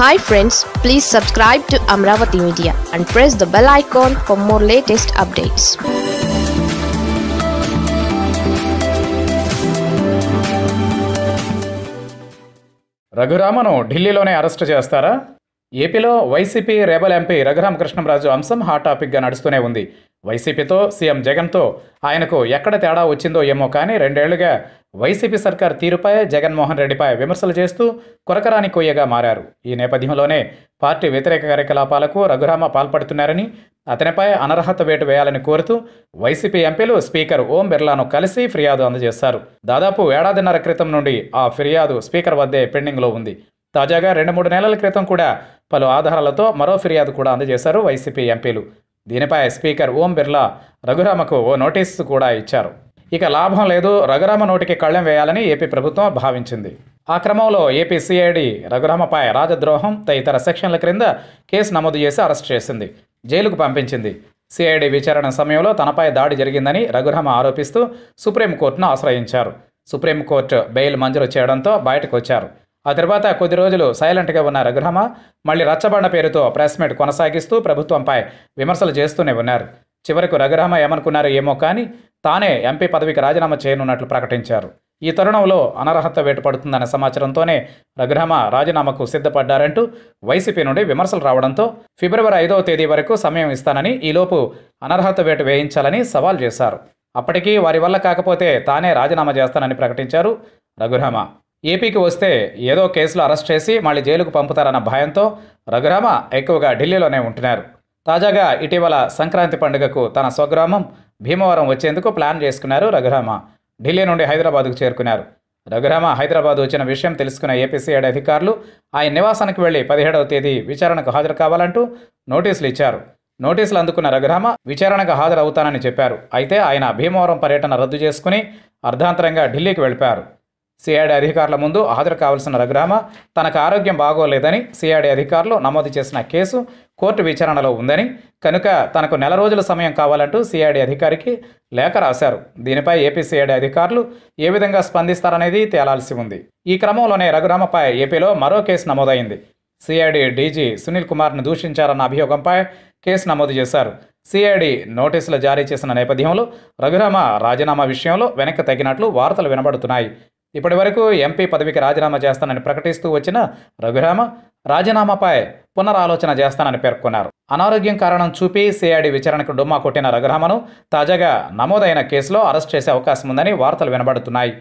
hi friends please subscribe to Amaravati media and press the bell icon for more latest updates రఘురామను ఢిల్లీలోనే arrest చేస్తారా ఏపీలో YCP rebel MP Raghurama Krishnam Raju అంశం hot టాపిక్గా నడుస్తూనే ఉంది వైసీపీతో సీఎం జగన్తో ఆయనకు ఎక్కడ తేడా వచ్చిందో ఏమో కానీ రెండేళ్లుగా వైసీపీ సర్కార్ తీరుపై జగన్మోహన్ రెడ్డిపై విమర్శలు చేస్తూ కొరకరాని కొయ్యగా మారారు ఈ నేపథ్యంలోనే పార్టీ వ్యతిరేక కార్యకలాపాలకు రఘురామ పాల్పడుతున్నారని అతనిపై అనర్హత వేటు వేయాలని కోరుతూ వైసీపీ ఎంపీలు స్పీకర్ ఓం బిర్లాను కలిసి ఫిర్యాదు అందజేశారు దాదాపు ఏడాదిన్నర క్రితం నుండి ఆ ఫిర్యాదు స్పీకర్ వద్దే పెండింగ్లో ఉంది తాజాగా రెండు మూడు నెలల క్రితం కూడా పలు ఆధారాలతో మరో ఫిర్యాదు కూడా అందజేశారు వైసీపీ ఎంపీలు దీనిపై స్పీకర్ ఓం బిర్లా రఘురామకు ఓ నోటీసు కూడా ఇచ్చారు ఇక లాభం లేదు రఘురామ నోటికి కళ్ళెం వేయాలని ఏపీ ప్రభుత్వం భావించింది ఆ క్రమంలో ఏపీ సిఐడి రఘురామపై రాజద్రోహం తదితర సెక్షన్ల క్రింద కేసు నమోదు చేసి అరెస్ట్ చేసింది జైలుకు పంపించింది సిఐడి విచారణ సమయంలో తనపై దాడి జరిగిందని రఘురామ ఆరోపిస్తూ సుప్రీంకోర్టును ఆశ్రయించారు సుప్రీంకోర్టు బెయిల్ మంజూరు చేయడంతో బయటకు వచ్చారు ఆ తర్వాత కొద్ది రోజులు సైలెంట్గా ఉన్న రఘురామ మళ్ళీ రచ్చబండ పేరుతో ప్రెస్ మీట్ కొనసాగిస్తూ ప్రభుత్వంపై విమర్శలు చేస్తూనే ఉన్నారు చివరకు రఘురామ ఏమనుకున్నారో ఏమో కానీ తానే ఎంపీ పదవికి రాజీనామా చేయనున్నట్లు ప్రకటించారు ఈ తరుణంలో అనర్హత వేటుపడుతుందన్న సమాచారంతోనే రఘురామ రాజీనామాకు సిద్ధపడ్డారంటూ వైసీపీ నుండి విమర్శలు రావడంతో ఫిబ్రవరి ఐదవ తేదీ వరకు సమయం ఇస్తానని ఈలోపు అనర్హత వేటు వేయించాలని సవాల్ చేశారు అప్పటికీ వారి వల్ల కాకపోతే తానే రాజీనామా చేస్తానని ప్రకటించారు రఘురామ ఏపీకి వస్తే ఏదో కేసులో అరెస్ట్ చేసి మళ్ళీ జైలుకు పంపుతారన్న భయంతో రఘురామ ఎక్కువగా ఢిల్లీలోనే ఉంటున్నారు తాజాగా ఇటీవల సంక్రాంతి పండుగకు తన స్వగ్రామం భీమవరం వచ్చేందుకు ప్లాన్ చేసుకున్నారు రఘురామ ఢిల్లీ నుండి హైదరాబాద్కు చేరుకున్నారు రఘురామ హైదరాబాద్ వచ్చిన విషయం తెలుసుకున్న ఏపీసీఐడ్ అధికారులు ఆయన నివాసానికి వెళ్లి పదిహేడవ తేదీ విచారణకు హాజరు కావాలంటూ నోటీసులు ఇచ్చారు నోటీసులు అందుకున్న రఘురామ విచారణకు హాజరవుతానని చెప్పారు అయితే ఆయన భీమవరం పర్యటన రద్దు చేసుకుని అర్ధాంతరంగా ఢిల్లీకి వెళ్ళిపారు సిఐడి అధికారుల ముందు హాజరు కావాల్సిన రఘురామ తనకు ఆరోగ్యం బాగోలేదని సిఐడి అధికారులు నమోదు చేసిన కేసు కోర్టు విచారణలో ఉందని కనుక తనకు నెల రోజుల సమయం కావాలంటూ సిఐడి అధికారికి లేఖ రాశారు దీనిపై ఏపీ సిఐడి అధికారులు ఏ విధంగా స్పందిస్తారనేది తేలాల్సి ఉంది ఈ క్రమంలోనే రఘురామపై ఏపీలో మరో కేసు నమోదైంది సిఐడి డీజీ సునీల్ కుమార్ను దూషించారన్న అభియోగంపై కేసు నమోదు చేశారు సిఐడి నోటీసులు జారీ చేసిన నేపథ్యంలో రఘురామ రాజీనామా విషయంలో వెనక్కి తగ్గినట్లు వార్తలు వినబడుతున్నాయి ఇప్పటి వరకు ఎంపీ పదవికి రాజీనామా చేస్తానని ప్రకటిస్తూ వచ్చిన రఘురామ రాజీనామాపై పునరాలోచన చేస్తానని పేర్కొన్నారు అనారోగ్యం కారణం చూపి సిఐడి విచారణకు డొమ్మా కొట్టిన రఘురామను తాజాగా నమోదైన కేసులో అరెస్ట్ చేసే అవకాశం ఉందని వార్తలు వినబడుతున్నాయి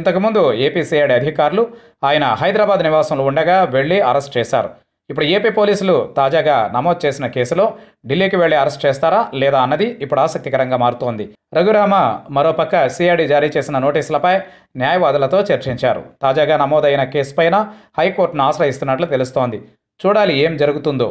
ఇంతకుముందు ఏపీ సిఐడి అధికారులు ఆయన హైదరాబాద్ నివాసంలో ఉండగా వెళ్లి అరెస్ట్ చేశారు ఇప్పుడు ఏపీ పోలీసులు తాజాగా నమోదు చేసిన కేసులో ఢిల్లీకి వెళ్లి అరెస్ట్ చేస్తారా లేదా అన్నది ఇప్పుడు ఆసక్తికరంగా మారుతోంది రఘురామ మరోపక్క సిఐడి జారీ చేసిన నోటీసులపై న్యాయవాదులతో చర్చించారు తాజాగా నమోదైన కేసుపైన హైకోర్టును ఆశ్రయిస్తున్నట్లు తెలుస్తోంది చూడాలి ఏం జరుగుతుందో